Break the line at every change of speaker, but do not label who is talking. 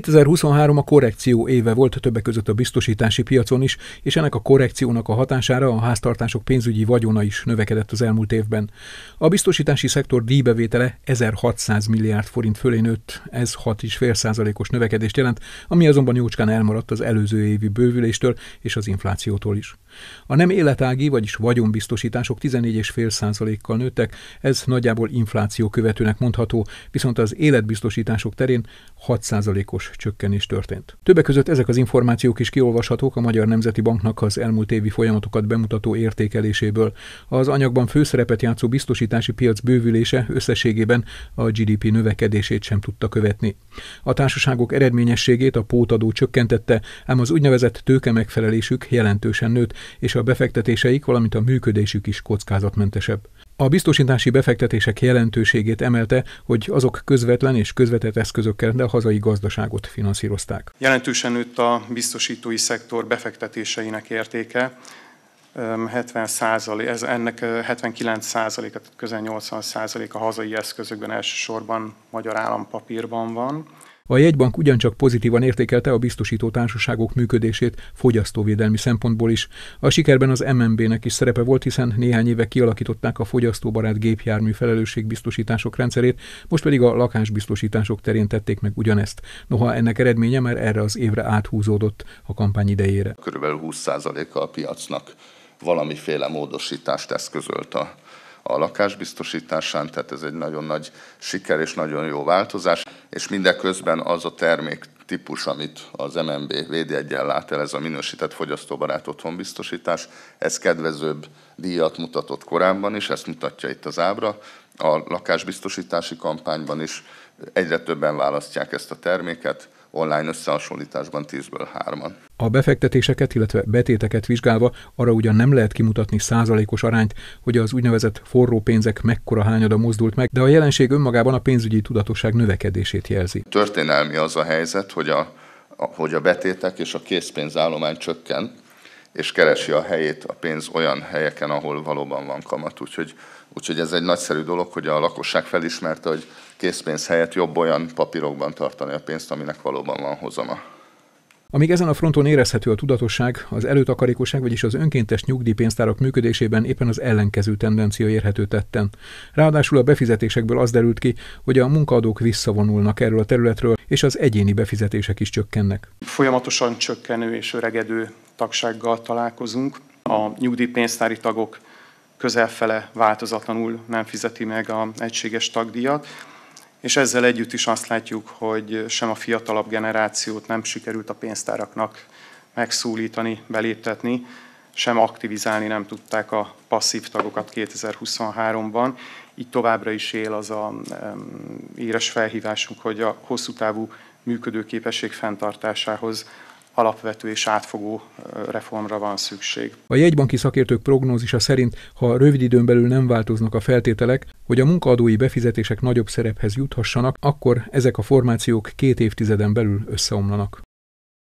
2023 a korrekció éve volt többek között a biztosítási piacon is, és ennek a korrekciónak a hatására a háztartások pénzügyi vagyona is növekedett az elmúlt évben. A biztosítási szektor díjbevétele 1600 milliárd forint fölé nőtt, ez 6,5%-os növekedést jelent, ami azonban jócskán elmaradt az előző évi bővüléstől és az inflációtól is. A nem életági, vagyis vagyonbiztosítások 14,5%-kal nőttek, ez nagyjából infláció követőnek mondható, viszont az életbiztosítások terén 6%-os csökkenés történt. Többek között ezek az információk is kiolvashatók a Magyar Nemzeti Banknak az elmúlt évi folyamatokat bemutató értékeléséből. Az anyagban főszerepet játszó biztosítási piac bővülése összességében a GDP növekedését sem tudta követni. A társaságok eredményességét a pótadó csökkentette, ám az úgynevezett tőke megfelelésük jelentősen nőtt, és a befektetéseik, valamint a működésük is kockázatmentesebb. A biztosítási befektetések jelentőségét emelte, hogy azok közvetlen és közvetett eszközökkel de a hazai gazdaságot finanszírozták.
Jelentősen nőtt a biztosítói szektor befektetéseinek értéke, 70 százalék, ez ennek 79 százaléka, közel 80 százalék a hazai eszközökben elsősorban magyar állampapírban van.
A jegybank ugyancsak pozitívan értékelte a biztosító társaságok működését fogyasztóvédelmi szempontból is. A sikerben az MNB-nek is szerepe volt, hiszen néhány éve kialakították a fogyasztóbarát gépjármű felelősségbiztosítások rendszerét, most pedig a lakásbiztosítások terén tették meg ugyanezt. Noha ennek eredménye már erre az évre áthúzódott a kampány idejére.
Körülbelül 20%-a a piacnak valamiféle módosítást eszközölt a a lakásbiztosításán, tehát ez egy nagyon nagy siker és nagyon jó változás és mindeközben az a termék típus, amit az MNB védjegyen lát el, ez a minősített fogyasztóbarát otthonbiztosítás, ez kedvezőbb díjat mutatott korábban is, ezt mutatja itt az ábra, a lakásbiztosítási kampányban is egyre többen választják ezt a terméket, online összehasonlításban 10-ből 3-an.
A befektetéseket, illetve betéteket vizsgálva arra ugyan nem lehet kimutatni százalékos arányt, hogy az úgynevezett forró pénzek mekkora hányada mozdult meg, de a jelenség önmagában a pénzügyi tudatosság növekedését jelzi.
Történelmi az a helyzet, hogy a, a hogy a betétek és a készpénzállomány csökken, és keresi a helyét a pénz olyan helyeken, ahol valóban van kamat. Úgyhogy, úgyhogy ez egy nagyszerű dolog, hogy a lakosság felismerte, hogy készpénz helyett jobb olyan papírokban tartani a pénzt, aminek valóban van hozama.
Amíg ezen a fronton érezhető a tudatosság, az előtakarékosság, vagyis az önkéntes nyugdíjpénztárak működésében éppen az ellenkező tendencia érhető tetten. Ráadásul a befizetésekből az derült ki, hogy a munkaadók visszavonulnak erről a területről, és az egyéni befizetések is csökkennek.
Folyamatosan csökkenő és öregedő tagsággal találkozunk. A nyugdíjpénztári tagok közelfele változatlanul nem fizeti meg a egységes tagdíjat, és ezzel együtt is azt látjuk, hogy sem a fiatalabb generációt nem sikerült a pénztáraknak megszólítani, beléptetni, sem aktivizálni nem tudták a passzív tagokat 2023-ban. Így továbbra is él az a éres felhívásunk, hogy a hosszú távú működőképesség fenntartásához alapvető és átfogó reformra van szükség.
A jegybanki szakértők prognózisa szerint, ha rövid időn belül nem változnak a feltételek, hogy a munkaadói befizetések nagyobb szerephez juthassanak, akkor ezek a formációk két évtizeden belül összeomlanak.